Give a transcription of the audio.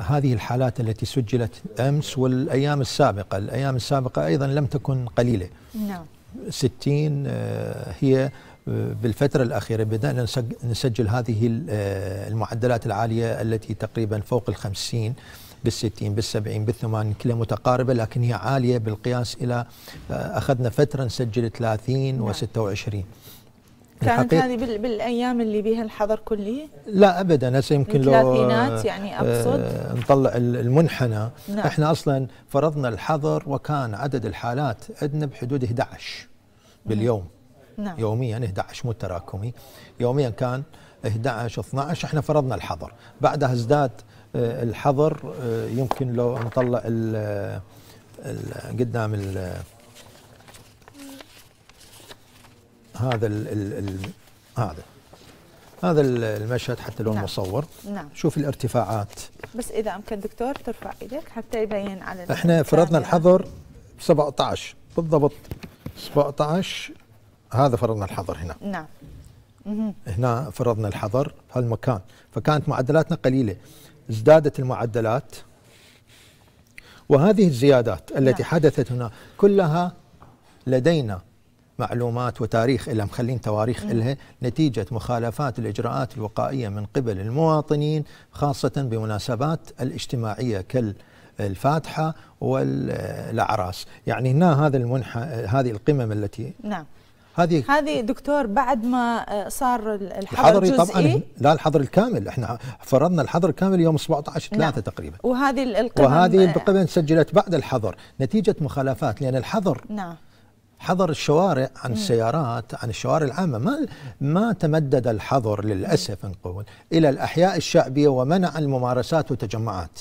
هذه الحالات التي سجلت أمس والأيام السابقة الأيام السابقة أيضا لم تكن قليلة نعم ستين آه، هي آه، بالفترة الأخيرة بدأنا نسجل هذه آه، المعدلات العالية التي تقريبا فوق الخمسين بالستين بالسبعين بالثمانين كلها متقاربة لكن هي عالية بالقياس إلى أخذنا فترة نسجل ثلاثين نعم. وستة وعشرين كانت هذه بالايام اللي بها الحظر كلي؟ لا ابدا هسه يمكن لو الثلاثينات يعني آه، اقصد آه نطلع المنحنى نعم. احنا اصلا فرضنا الحظر وكان عدد الحالات عندنا بحدود 11 نعم. باليوم نعم. يوميا 11 مو تراكمي يوميا كان 11 12 احنا فرضنا الحظر بعدها ازداد آه، الحظر آه، يمكن لو نطلع قدام هذا ال الـ الـ هذا هذا المشهد حتى لو نعم. مصور نعم. شوف الارتفاعات بس اذا امكن دكتور ترفع ايدك حتى يبين على احنا فرضنا الحظر 17 بالضبط 17 هذا فرضنا الحظر هنا نعم هنا فرضنا الحظر هالمكان فكانت معدلاتنا قليله ازدادت المعدلات وهذه الزيادات التي نعم. حدثت هنا كلها لدينا معلومات وتاريخ إلها مخلين تواريخ إلها نتيجة مخالفات الإجراءات الوقائية من قبل المواطنين خاصة بمناسبات الاجتماعية كال الفاتحة والأعراس يعني هنا هذا المنحى هذه القمم التي نعم هذه هذه دكتور بعد ما صار الحظر الجزئي طبعا لا الحظر الكامل احنا فرضنا الحظر الكامل يوم 17 3 نعم تقريبا وهذه القمم وهذه آه. القمم سجلت بعد الحظر نتيجه مخالفات لان الحظر نعم حظر الشوارع عن السيارات عن الشوارع العامه ما ما تمدد الحظر للاسف نقول الى الاحياء الشعبيه ومنع الممارسات والتجمعات